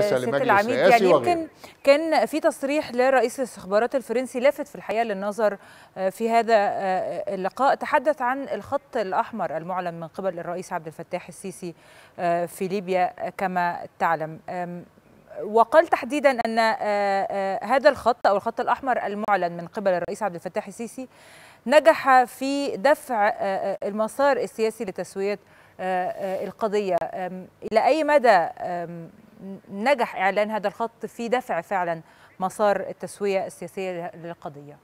ست العميد يعني يمكن كان في تصريح لرئيس الاستخبارات الفرنسي لافت في الحقيقه للنظر آه، في هذا آه، اللقاء تحدث عن الخط الاحمر المعلن من قبل الرئيس عبد الفتاح السيسي آه، في ليبيا كما تعلم وقال تحديدا ان هذا الخط او الخط الاحمر المعلن من قبل الرئيس عبد الفتاح السيسي نجح في دفع المسار السياسي لتسويه القضيه الى اي مدى نجح إعلان هذا الخط في دفع فعلا مسار التسوية السياسية للقضية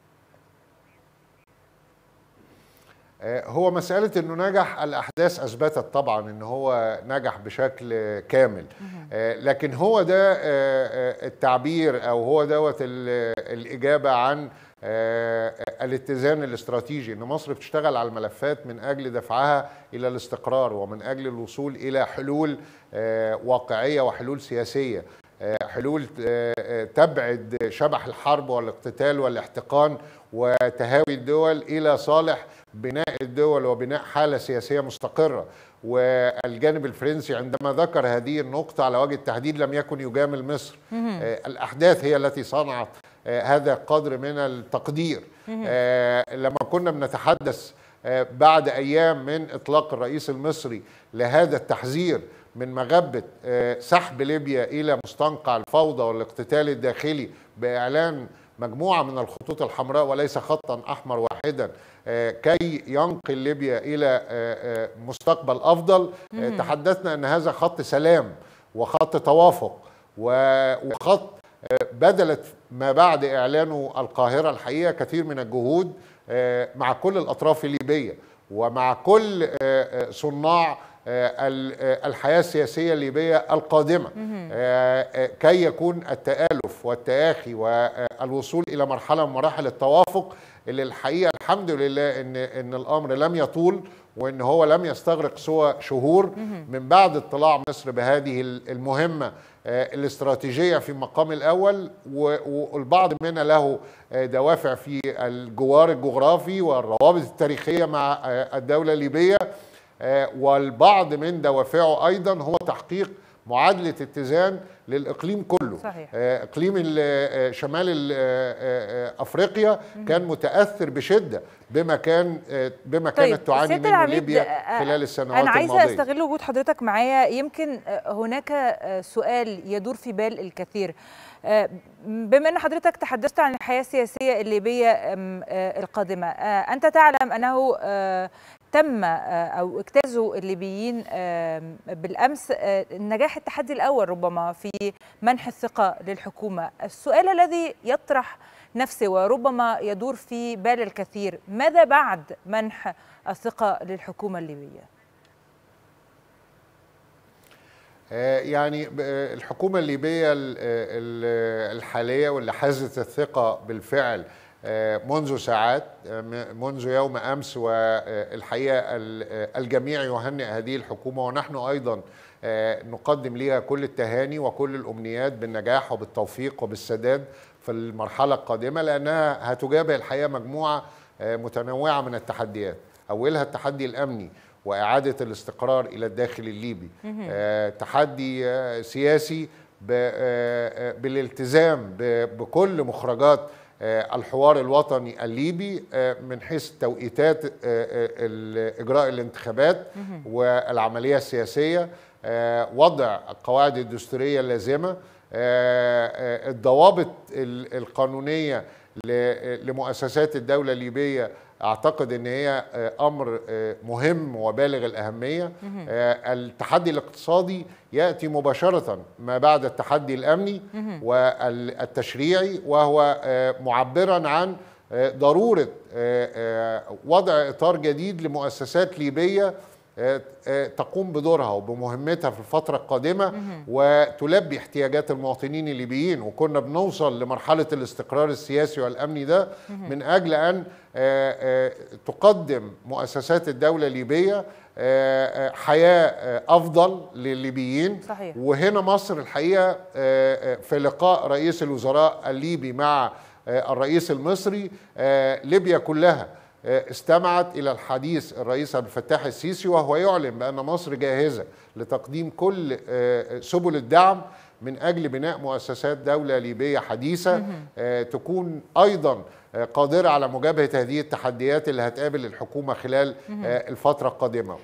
آه، هو مسألة أنه نجح الأحداث أثبتت طبعا أنه هو نجح بشكل كامل آه، لكن هو ده آه، التعبير أو هو دوت الإجابة عن آه، الاتزان الاستراتيجي ان مصر بتشتغل على الملفات من اجل دفعها الى الاستقرار ومن اجل الوصول الى حلول آه، واقعيه وحلول سياسيه آه، حلول تبعد شبح الحرب والاقتتال والاحتقان وتهاوي الدول الى صالح بناء الدول وبناء حاله سياسيه مستقره والجانب الفرنسي عندما ذكر هذه النقطه على وجه التحديد لم يكن يجامل مصر الاحداث هي التي صنعت آه، هذا القدر من التقدير آه، لما كنا بنتحدث آه، بعد أيام من إطلاق الرئيس المصري لهذا التحذير من مغبة سحب ليبيا إلى مستنقع الفوضى والاقتتال الداخلي بإعلان مجموعة من الخطوط الحمراء وليس خطا أحمر واحدا كي ينقل ليبيا إلى مستقبل أفضل تحدثنا أن هذا خط سلام وخط توافق وخط بذلت ما بعد إعلانه القاهرة الحقيقة كثير من الجهود آه، مع كل الأطراف الليبية ومع كل آه، آه، صناع آه، آه، الحياة السياسية الليبية القادمة آه، كي يكون التآلف والتآخي والوصول إلى مرحلة من مراحل التوافق اللي الحقيقة الحمد لله إن, إن الأمر لم يطول وإن هو لم يستغرق سوى شهور من بعد اطلاع مصر بهذه المهمة الاستراتيجية في المقام الأول والبعض منا له دوافع في الجوار الجغرافي والروابط التاريخية مع الدولة الليبية آه، والبعض من دوافعه أيضا هو تحقيق معادلة اتزان للإقليم كله صحيح. آه، إقليم آه، شمال أفريقيا كان متأثر بشدة بما كان آه، بما كانت طيب تعاني منه ليبيا آه، آه، خلال السنوات أنا عايزة الماضية أنا عايزة أستغل وجود حضرتك معايا يمكن هناك سؤال يدور في بال الكثير بما أن حضرتك تحدثت عن الحياة السياسية الليبية القادمة أنت تعلم أنه تم او اجتازوا الليبيين بالامس نجاح التحدي الاول ربما في منح الثقه للحكومه السؤال الذي يطرح نفسه وربما يدور في بال الكثير ما ماذا بعد منح الثقة للحكومة الليبية؟ آه، يعني آه، الحكومة الليبية آه، الحالية واللي حازت الثقة بالفعل منذ ساعات منذ يوم أمس والحقيقة الجميع يهنئ هذه الحكومة ونحن أيضا نقدم لها كل التهاني وكل الأمنيات بالنجاح وبالتوفيق وبالسداد في المرحلة القادمة لأنها هتجابه الحقيقة مجموعة آه، متنوعة من التحديات أولها التحدي الأمني وإعادة الاستقرار إلى الداخل الليبي آه، تحدي آه، سياسي بالالتزام بكل مخرجات الحوار الوطني الليبي من حيث توقيتات اجراء الانتخابات والعمليه السياسيه وضع القواعد الدستوريه اللازمه آه، آه، الضوابط القانونية لمؤسسات الدولة الليبية أعتقد أن هي آه، أمر مهم وبالغ الأهمية التحدي الاقتصادي يأتي مباشرة ما بعد التحدي الأمني والتشريعي وهو معبرا عن ضرورة وضع إطار جديد لمؤسسات ليبية آه، آه، تقوم بدورها وبمهمتها في الفترة القادمة وتلبي احتياجات المواطنين الليبيين وكنا بنوصل لمرحلة الاستقرار السياسي والأمني ده من أجل أن آه، تقدم مؤسسات الدولة الليبية حياة أفضل للليبيين صحيح. وهنا مصر الحقيقة في لقاء رئيس الوزراء الليبي مع الرئيس المصري ليبيا كلها آه، استمعت إلى الحديث الرئيس عبد الفتاح السيسي وهو يعلن بأن مصر جاهزة لتقديم كل آه، سبل الدعم من أجل بناء مؤسسات دولة ليبية حديثة آه، تكون أيضا قادرة على مجابهة هذه التحديات اللي هتقابل الحكومة خلال الفترة القادمة